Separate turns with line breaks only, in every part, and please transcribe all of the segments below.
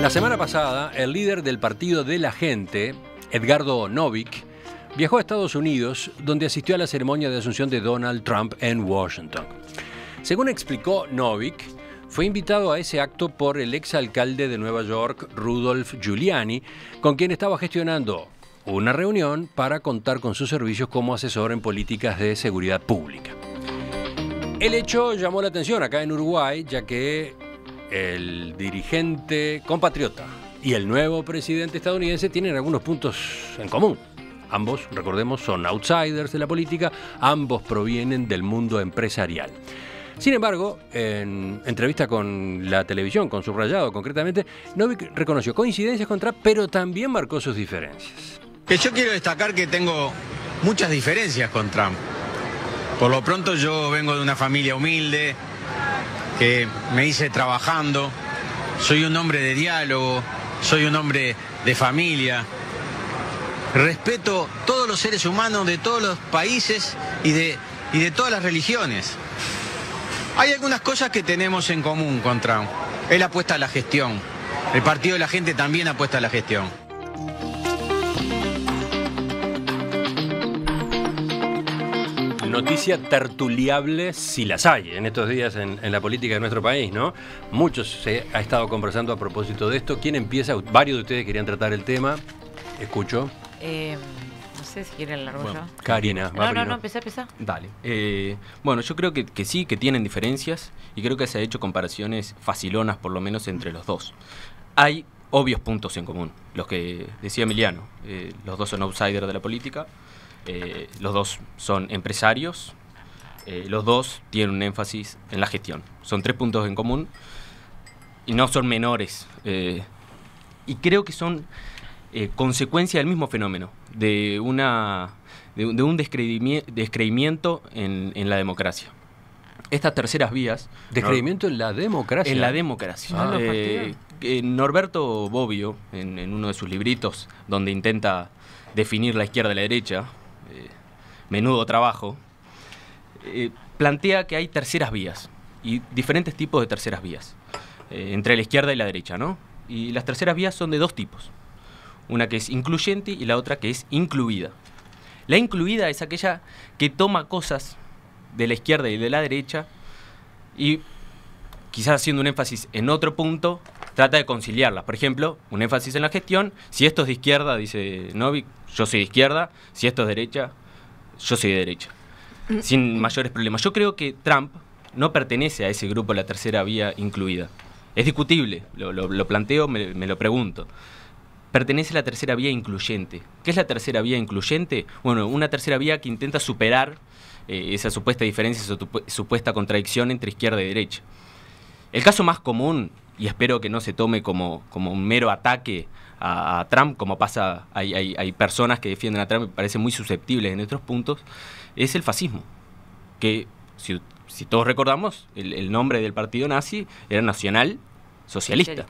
La semana pasada, el líder del Partido de la Gente, Edgardo Novik, viajó a Estados Unidos, donde asistió a la ceremonia de asunción de Donald Trump en Washington. Según explicó Novik, fue invitado a ese acto por el exalcalde de Nueva York, Rudolph Giuliani, con quien estaba gestionando una reunión para contar con sus servicios como asesor en políticas de seguridad pública. El hecho llamó la atención acá en Uruguay, ya que el dirigente compatriota y el nuevo presidente estadounidense tienen algunos puntos en común. Ambos, recordemos, son outsiders de la política, ambos provienen del mundo empresarial. Sin embargo, en entrevista con la televisión, con Subrayado concretamente, Novik reconoció coincidencias contra, pero también marcó sus diferencias. Yo quiero destacar que tengo muchas diferencias con Trump. Por lo pronto yo vengo de una familia humilde,
que me hice trabajando. Soy un hombre de diálogo, soy un hombre de familia. Respeto todos los seres humanos de todos los países y de, y de todas las religiones. Hay algunas cosas que tenemos en común con Trump. Él apuesta a la gestión. El partido de la gente también apuesta a la gestión.
noticia tertuliable, si las hay, en estos días en, la política de nuestro país, ¿no? Muchos se ha estado conversando a propósito de esto. ¿Quién empieza? Varios de ustedes querían tratar el tema. Escucho.
Eh, no sé si quieren largo bueno, Karina, No, no, no, empezá,
Dale. Eh, bueno, yo creo que, sí, que tienen diferencias y creo que se han hecho comparaciones facilonas, por lo menos, entre los dos. Hay obvios puntos en común, los que decía Emiliano. Eh, los dos son outsiders de la política eh, los dos son empresarios, eh, los dos tienen un énfasis en la gestión. Son tres puntos en común y no son menores. Eh, y creo que son consecuencia del mismo fenómeno, de, una, de, un descreimiento en, la democracia
estas terceras vías. Descreimiento en la democracia. En la democracia. Ah,
Norberto Bobbio, en, uno de sus libritos, donde intenta definir la izquierda y la derecha, eh, menudo trabajo, eh, plantea que hay terceras vías y diferentes tipos de terceras vías, eh, entre la izquierda y la derecha, ¿no? Y las terceras vías son de dos tipos, una que es incluyente y la otra que es incluida. La incluida es aquella que toma cosas de la izquierda y de la derecha y quizás haciendo un énfasis en otro punto, trata de conciliarlas. Por ejemplo, un énfasis en la gestión. Si esto es de izquierda, dice Novik, yo soy de izquierda. Si esto es derecha, yo soy de derecha. Sin mm. mayores problemas. Yo creo que Trump no pertenece a ese grupo La Tercera Vía incluida. Es discutible, lo, planteo, me, lo pregunto pertenece a la tercera vía incluyente. ¿Qué es la tercera vía incluyente? Bueno, una tercera vía que intenta superar eh, esa supuesta diferencia, esa supuesta contradicción entre izquierda y derecha. El caso más común y espero que no se tome como, como un mero ataque a, Trump, como pasa, hay, hay, personas que defienden a Trump y parece muy susceptibles en estos puntos, es el fascismo. Que, si, todos recordamos, el, nombre del partido nazi era Nacional Socialista.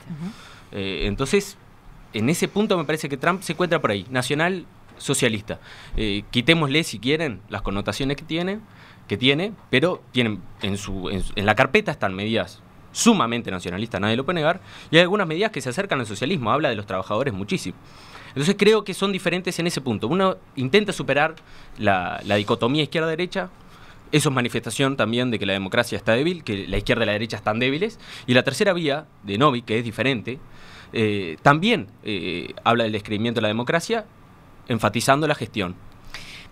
Eh, entonces, en ese punto me parece que Trump se encuentra por ahí, Nacional Socialista. Eh, quitémosle, si quieren, las connotaciones que tiene, que tiene pero tienen, en, en la carpeta están medidas sumamente nacionalista, nadie lo puede negar, y hay algunas medidas que se acercan al socialismo, habla de los trabajadores muchísimo. Entonces creo que son diferentes en ese punto. Uno intenta superar la, dicotomía izquierda-derecha, eso es manifestación también de que la democracia está débil, que la izquierda y la derecha están débiles, y la tercera vía de Novi, que es diferente, eh, también eh, habla del describimiento de la democracia, enfatizando la gestión.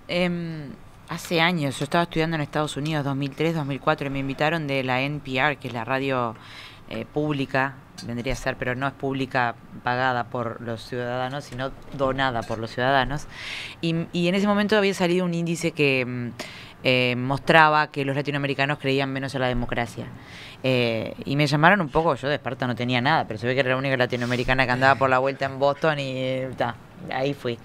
Em, Hace años, yo estaba estudiando en Estados Unidos, 2003, 2004, y me invitaron de la NPR, que es la radio eh, pública, vendría a ser, pero no es pública pagada por los ciudadanos, sino donada por los ciudadanos. Y, en ese momento había salido un índice que... Mm, eh, mostraba que los latinoamericanos creían menos en la democracia. Eh, y me llamaron un poco, yo de Esparta no tenía nada, pero se ve que era la única latinoamericana que andaba por la vuelta en Boston y eh, ahí fui.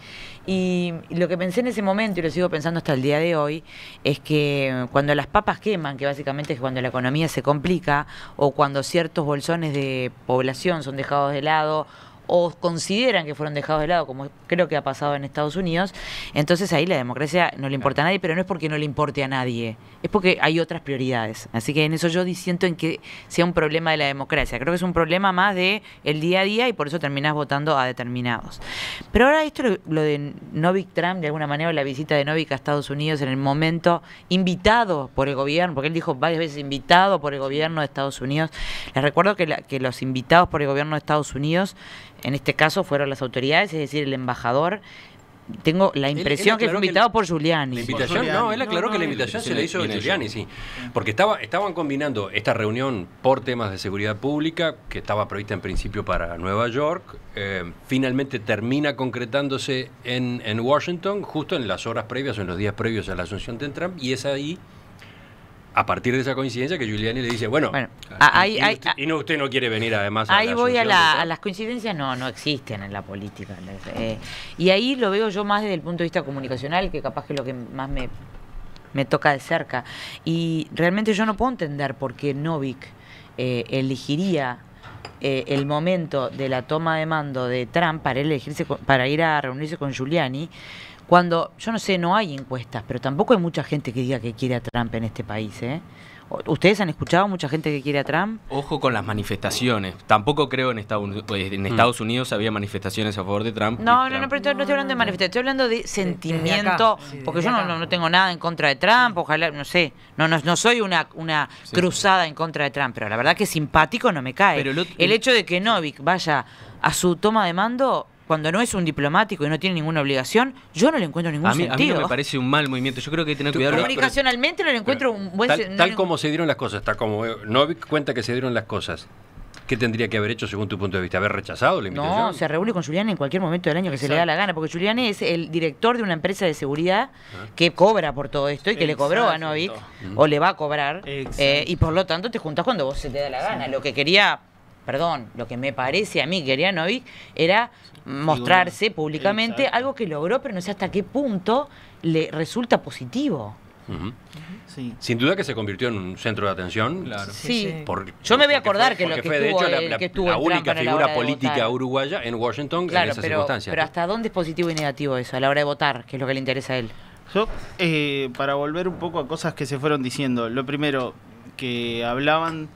Y lo que pensé en ese momento, y lo sigo pensando hasta el día de hoy, es que cuando las papas queman, que básicamente es cuando la economía se complica, o cuando ciertos bolsones de población son dejados de lado, o consideran que fueron dejados de lado, como creo que ha pasado en Estados Unidos, entonces ahí la democracia no le importa a nadie, pero no es porque no le importe a nadie, es porque hay otras prioridades. Así que en eso yo disiento en que sea un problema de la democracia. Creo que es un problema más de el día a día y por eso terminás votando a determinados. Pero ahora esto lo de Novik Trump, de alguna manera, la visita de Novik a Estados Unidos en el momento invitado por el gobierno, porque él dijo varias veces invitado por el gobierno de Estados Unidos. Les recuerdo que los invitados por el gobierno de Estados Unidos en este caso fueron las autoridades, es decir, el embajador. Tengo la impresión que fue invitado por Giuliani. La invitación, no,
él aclaró que la invitación se le hizo a Giuliani, sí. Porque estaba, estaban combinando esta reunión por temas de seguridad pública, que estaba prevista en principio para Nueva York, eh, finalmente termina concretándose en, Washington, justo en las horas previas o en los días previos a la asunción de Trump, y es ahí a partir de esa coincidencia que Giuliani le dice, bueno Ah, ah, y, no, usted no quiere venir además. ahí voy a, las
coincidencias, no, no existen en la política. Eh, y ahí lo veo yo más desde el punto de vista comunicacional, que capaz que es lo que más me, toca de cerca. Y realmente yo no puedo entender por qué Novik eh, elegiría eh, el momento de la toma de mando de Trump para, elegirse, para ir a reunirse con Giuliani cuando, yo no sé, no hay encuestas, pero tampoco hay mucha gente que diga que quiere a Trump en este país. ¿eh? ¿Ustedes han escuchado mucha gente que quiere a Trump?
Ojo con las manifestaciones. Tampoco creo en Estados, pues, en Estados mm. Unidos había manifestaciones a favor
de Trump. No, no, no, pero no, estoy hablando de manifestaciones, estoy hablando de sentimiento, porque yo no, tengo nada en contra de Trump, ojalá, no sé, no, no, no soy una, una cruzada en contra de Trump, pero la verdad que simpático no me cae. el hecho de que Novik vaya a su toma de mando cuando no es un diplomático y no tiene ninguna obligación, yo no le encuentro ningún sentido. A mí me
parece un mal movimiento. Yo creo que hay que tener cuidado.
Comunicacionalmente no le encuentro un buen... Tal, tal
como se dieron las cosas, tal como eh, Novik cuenta que se dieron las cosas. ¿Qué tendría que haber hecho según tu punto de vista? ¿Haber rechazado la invitación? No,
se reúne con Julián en cualquier momento del año que se le da la gana, porque Julián es el director de una empresa de seguridad ah. que cobra por todo esto y que le cobró a Novik, o le va a cobrar, eh, y por lo tanto te juntas cuando vos se te da la gana. Lo que quería, perdón, lo que me parece a mí que quería Novik era mostrarse públicamente, algo que logró, pero no sé hasta qué punto le resulta positivo.
Sin duda que se convirtió en un centro de atención. Yo me voy a acordar que lo que fue, de hecho, la, única figura política uruguaya en Washington en esas pero, circunstancias. Pero
¿hasta dónde es positivo y negativo eso a la hora de votar, que es lo que le interesa a él? Yo, eh,
para volver un poco a cosas que se fueron diciendo, lo primero que hablaban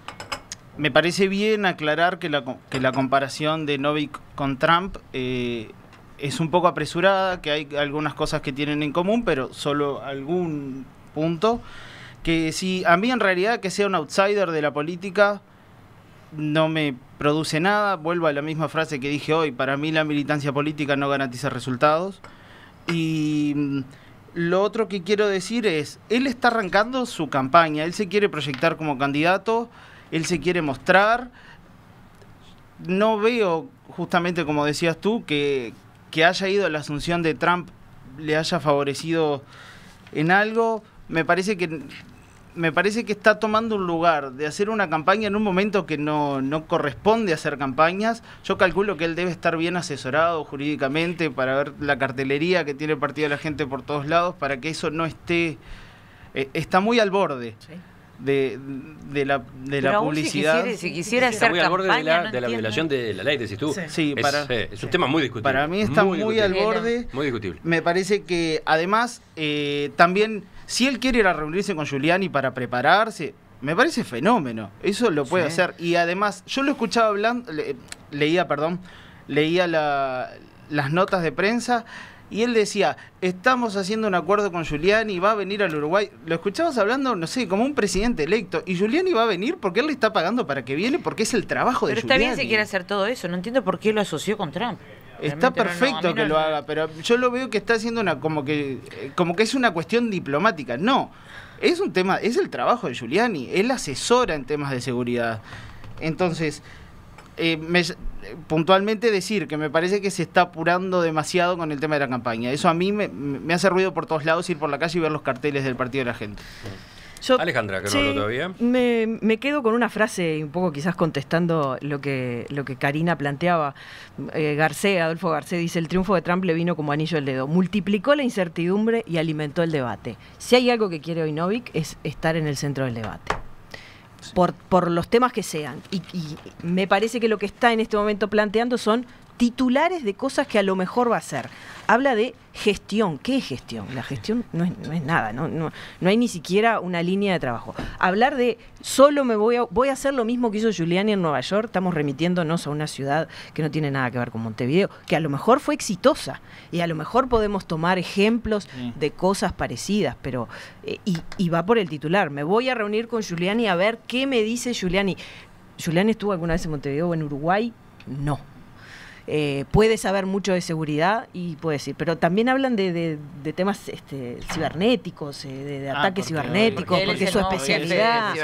me parece bien aclarar que la, comparación de Novik con Trump eh, es un poco apresurada, que hay algunas cosas que tienen en común, pero solo algún punto. Que si a mí en realidad que sea un outsider de la política no me produce nada, vuelvo a la misma frase que dije hoy, para mí la militancia política no garantiza resultados. Y mm, lo otro que quiero decir es, él está arrancando su campaña, él se quiere proyectar como candidato él se quiere mostrar. No veo, justamente como decías tú, que, haya ido la asunción de Trump le haya favorecido en algo. Me parece que me parece que está tomando un lugar de hacer una campaña en un momento que no, corresponde hacer campañas. Yo calculo que él debe estar bien asesorado jurídicamente para ver la cartelería que tiene el Partido de la Gente por todos lados, para que eso no esté... Eh, está muy al borde. Sí de, la, de publicidad. Si
quisiera, hacer muy de la, violación
de la ley, tú. Eh, es, un tema muy discutible. Para mí está muy, al borde. Muy discutible.
Me parece que además eh, también, si él quiere ir a reunirse con Giuliani para prepararse, me parece fenómeno. Eso lo puede hacer. Y además, yo lo escuchaba hablando, leía, perdón, leía las notas de prensa y él decía, estamos haciendo un acuerdo con Giuliani, va a venir al Uruguay. Lo escuchabas hablando, no sé, como un presidente electo. Y Giuliani va a venir porque él le está pagando para que viene, porque es el trabajo de Giuliani. Pero está bien si
quiere hacer todo eso, no entiendo por qué lo asoció con Trump.
está perfecto que lo haga, pero yo lo veo que está haciendo una como que eh, como que es una cuestión diplomática. No, es un tema, es el trabajo de Giuliani, él asesora en temas de seguridad. Entonces, eh, me, puntualmente decir que me parece que se está apurando demasiado con el tema de la campaña. Eso a mí me, hace ruido por todos lados ir por la calle y ver los carteles del partido de la gente. Alejandra, que no lo todavía.
Me, quedo con una frase, un poco quizás contestando lo que, lo que Karina planteaba. Eh, Adolfo Garcés dice, el triunfo de Trump le vino como anillo al dedo. Multiplicó la incertidumbre y alimentó el debate. Si hay algo que quiere hoy Novik es estar en el centro del debate por, por los temas que sean. Y, y me parece que lo que está en este momento planteando son titulares de cosas que a lo mejor va a ser Habla de gestión. ¿Qué es gestión? La gestión no es, nada, no, no, hay ni siquiera una línea de trabajo. Hablar de solo me voy a, voy a hacer lo mismo que hizo Giuliani en Nueva York, estamos remitiéndonos a una ciudad que no tiene nada que ver con Montevideo, que a lo mejor fue exitosa y a lo mejor podemos tomar ejemplos de cosas parecidas, pero eh, y, y va por el titular. Me voy a reunir con Giuliani a ver qué me dice Giuliani. ¿Giuliani estuvo alguna vez en Montevideo o en Uruguay? No. Eh, puede saber mucho de seguridad y puede decir, pero también hablan de, de, temas este, cibernéticos, eh, de, ah, ataques cibernéticos, porque, es su especialidad.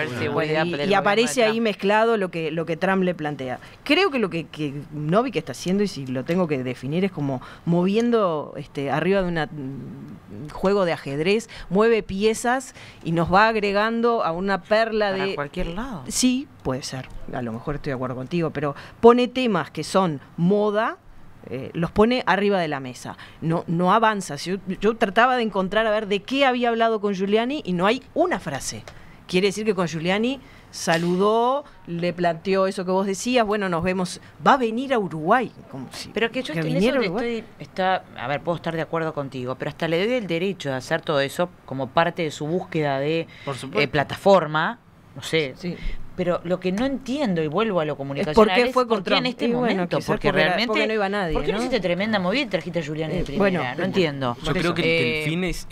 y, aparece ahí mezclado lo que, lo que Trump le plantea. Creo que lo que, que Novi que está haciendo, y si lo tengo que definir, es como moviendo este, arriba de un mm, juego de ajedrez, mueve piezas y nos va agregando a una perla de... cualquier lado. Sí, puede ser, a lo mejor estoy de acuerdo contigo, pero pone temas que son moda, eh, los pone arriba de la mesa, no, no avanza. Yo, yo, trataba de encontrar a ver de qué había hablado con Giuliani y no hay una frase. Quiere decir que con Giuliani saludó, le planteó eso que vos decías, bueno, nos vemos, va a venir a Uruguay. Como pero que yo estoy, en
está, a ver, puedo estar de acuerdo contigo, pero hasta le doy el derecho de hacer todo eso como parte de su búsqueda de eh, plataforma, no sé. Sí pero lo que no entiendo, y vuelvo a lo comunicacional, es por qué fue en este momento, porque realmente... Porque no iba nadie, ¿Por qué no hiciste tremenda movida y trajiste a Julián en eh, primera? Bueno, no entiendo. Yo creo que, el eh, fin
es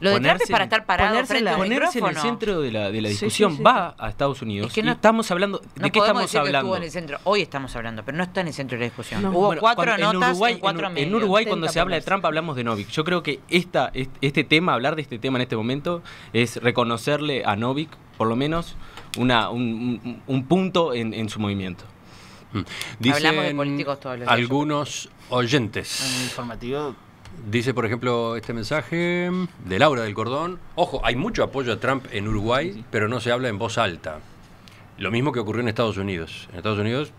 lo de Trump para estar parado frente a un ponerse micrófono. en el centro de
la, de la discusión. va a Estados Unidos. estamos hablando. ¿De qué estamos hablando? Hoy estamos hablando, pero no está en el centro de la discusión. Hubo cuatro notas en, Uruguay, en cuatro medios. En Uruguay, cuando se habla de
Trump, hablamos de Novik. Yo creo que esta, este tema, hablar de este tema en este momento, es reconocerle a Novik, por lo menos, una, un, un punto
en, en su movimiento. Mm. Hablamos de políticos todos los días. Algunos oyentes. En informativo Dice, por ejemplo, este mensaje de Laura del Cordón. Ojo, hay mucho apoyo a Trump en Uruguay, pero no se habla en voz alta. Lo mismo que ocurrió en Estados Unidos. En Estados Unidos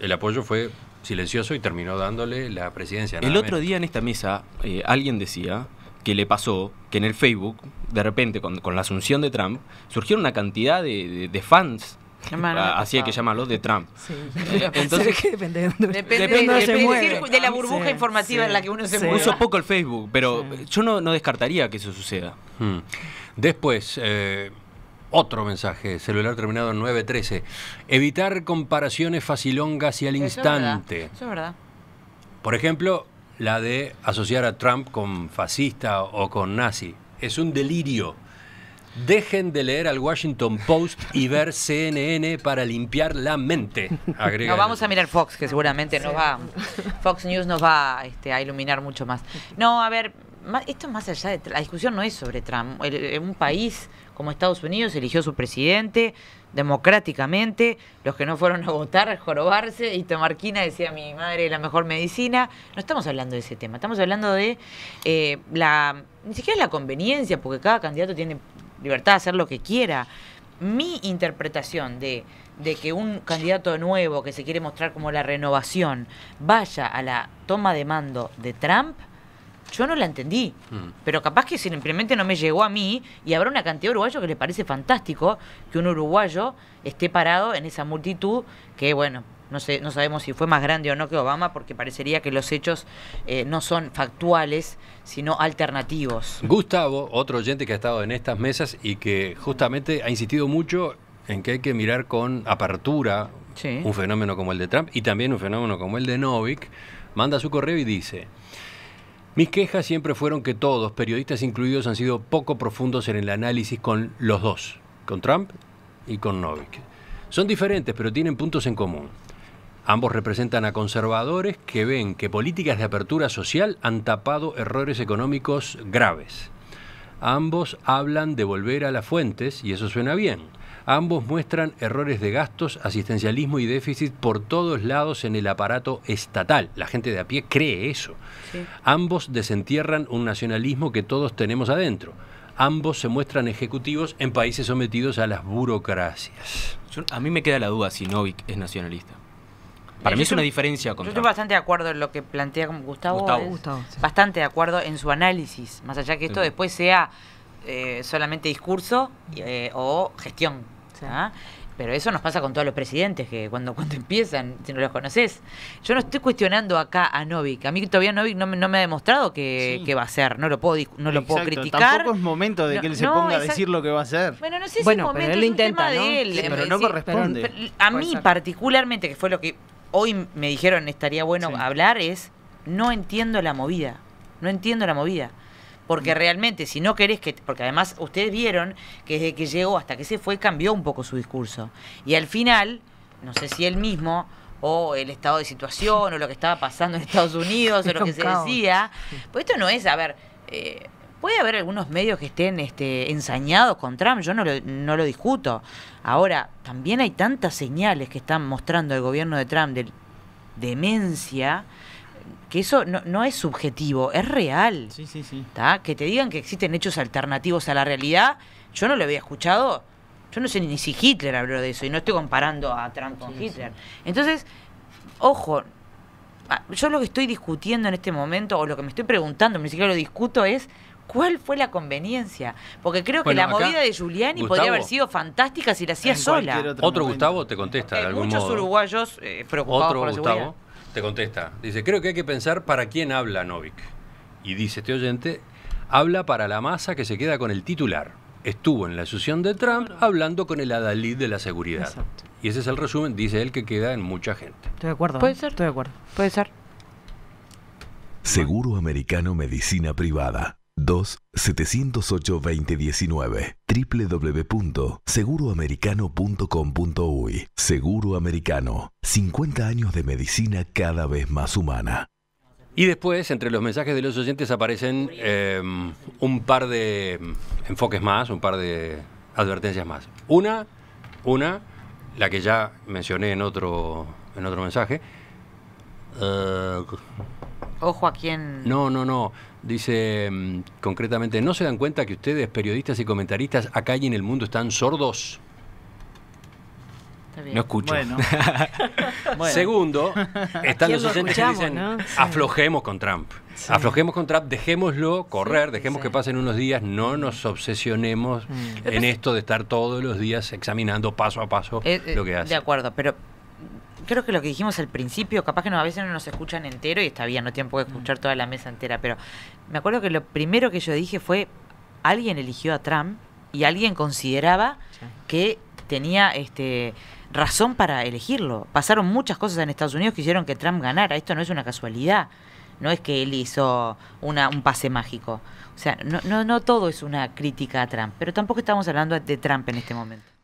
el apoyo fue silencioso y terminó dándole la presidencia. El
otro
día
en esta mesa eh, alguien decía que le pasó que en el Facebook, de repente,
con, la asunción de Trump, surgieron una cantidad de fans
Ah, así hay que
llamarlo, de Trump.
depende de la burbuja informativa en la que uno se mueve. Uso
poco el Facebook, pero yo no, descartaría que eso suceda. Hmm. Después, eh, otro mensaje, celular terminado en 913. Evitar comparaciones facilongas y al instante. eso es verdad. Por ejemplo, la de asociar a Trump con fascista o con nazi. Es un delirio. Dejen de leer al Washington Post y ver CNN para limpiar la mente. no, vamos
a mirar Fox, que seguramente nos va. Fox News nos va este, a iluminar mucho más. No, a ver, esto es más allá de. La discusión no es sobre Trump. En un país como Estados Unidos eligió su presidente democráticamente. Los que no fueron a votar, jorobarse. Y Tomarquina decía: Mi madre la mejor medicina. No estamos hablando de ese tema. Estamos hablando de eh, la. Ni siquiera la conveniencia, porque cada candidato tiene libertad de hacer lo que quiera. Mi interpretación de, que un candidato nuevo que se quiere mostrar como la renovación vaya a la toma de mando de Trump, yo no la entendí. Mm. Pero capaz que simplemente no me llegó a mí y habrá una cantidad de uruguayos que le parece fantástico que un uruguayo esté parado en esa multitud que, bueno, no, sé, no sabemos si fue más grande o no que Obama, porque parecería que los hechos eh, no son factuales, sino alternativos.
Gustavo, otro oyente que ha estado en estas mesas y que justamente ha insistido mucho en que hay que mirar con apertura un fenómeno como el de Trump y también un fenómeno como el de Novik, manda su correo y dice... Mis quejas siempre fueron que todos, periodistas incluidos, han sido poco profundos en el análisis con los dos, con Trump y con Novik. Son diferentes, pero tienen puntos en común. Ambos representan a conservadores que ven que políticas de apertura social han tapado errores económicos graves. Ambos hablan de volver a las fuentes, y eso suena bien. Ambos muestran errores de gastos, asistencialismo y déficit por todos lados en el aparato estatal. La gente de a pie cree eso. Ambos desentierran un nacionalismo que todos tenemos adentro. Ambos se muestran ejecutivos en países sometidos a las burocracias. a mí me queda la duda si Novik es nacionalista. Para mí es una diferencia. Con yo estoy
bastante de acuerdo en lo que plantea Gustavo. Gustavo. Bastante de acuerdo en su análisis, más allá que esto después sea eh, solamente discurso eh, o gestión. ¿ah? Pero eso nos pasa con todos los presidentes, que cuando, cuando empiezan, si no los conoces. Yo no estoy cuestionando acá a Novik. A mí todavía Novik no me, ha demostrado que, va a ser. No lo puedo, no lo puedo criticar. Tampoco es momento de que él se ponga a decir lo que va a hacer. Bueno, no sé si es momento, pero él un tema ¿no? de él. pero no corresponde. a mí particularmente, que fue lo que hoy me dijeron estaría bueno hablar es, no entiendo la movida, no entiendo la movida. Porque mm. realmente, si no querés que. Porque además ustedes vieron que desde que llegó hasta que se fue cambió un poco su discurso. Y al final, no sé si él mismo o el estado de situación o lo que estaba pasando en Estados Unidos o lo que se decía. Pues esto no es, a ver. Eh, Puede haber algunos medios que estén este, ensañados con Trump, yo no lo, no discuto. Ahora, también hay tantas señales que están mostrando el gobierno de Trump de demencia que eso no, es subjetivo, es real. Sí, sí, sí. Que te digan que existen hechos alternativos a la realidad, yo no lo había escuchado. Yo no sé ni si Hitler habló de eso y no estoy comparando a Trump con Hitler. Entonces, ojo, ah, yo lo que estoy discutiendo en este momento, o lo que me estoy preguntando, ni siquiera lo discuto, es ¿Cuál fue la conveniencia? Porque creo que la movida de Giuliani podría haber sido fantástica si la hacía sola. Otro,
Gustavo te contesta. Eh, muchos
uruguayos eh, preocupados otro por Gustavo
te contesta. Dice, creo que hay que pensar para quién habla Novik. Y dice este oyente, habla para la masa que se queda con el titular. Estuvo en la asunción de Trump hablando con el Adalid de la seguridad. Y ese es el resumen, dice él, que queda en mucha gente. Estoy de
acuerdo. Puede ¿eh? ser. Estoy de acuerdo. Puede ser.
Seguro Americano Medicina Privada. 2-708-2019 www.seguroamericano.com.uy Seguro Americano, 50 años de medicina cada vez más humana.
Y después, entre los mensajes de los oyentes aparecen em, un par de enfoques más, un par de advertencias más. Una, una, la que ya mencioné en otro, en otro mensaje. Eh, Ojo a quien... No, no, no. Dice, mm, concretamente, ¿no se dan cuenta que ustedes, periodistas y comentaristas, acá y en el mundo están sordos? No escucho. Segundo, están los que dicen, aflojemos con Trump. Aflojemos con Trump, dejémoslo correr, dejemos que pasen unos días, no mm. nos obsesionemos mm. en esto de estar todos los días examinando paso a paso eh, eh, lo que hace. De
acuerdo, pero creo que lo que dijimos al principio, capaz que no, a veces no nos escuchan entero y está bien, no tienen por qué mm. escuchar toda la mesa entera, pero me acuerdo que lo primero que yo dije fue, alguien eligió a Trump y alguien consideraba que tenía este razón para elegirlo. Pasaron muchas cosas en Estados Unidos que hicieron que Trump ganara, esto no es una casualidad. No es que él hizo un pase mágico. O sea, no, no todo es una crítica a Trump, pero tampoco estamos hablando de Trump en este momento.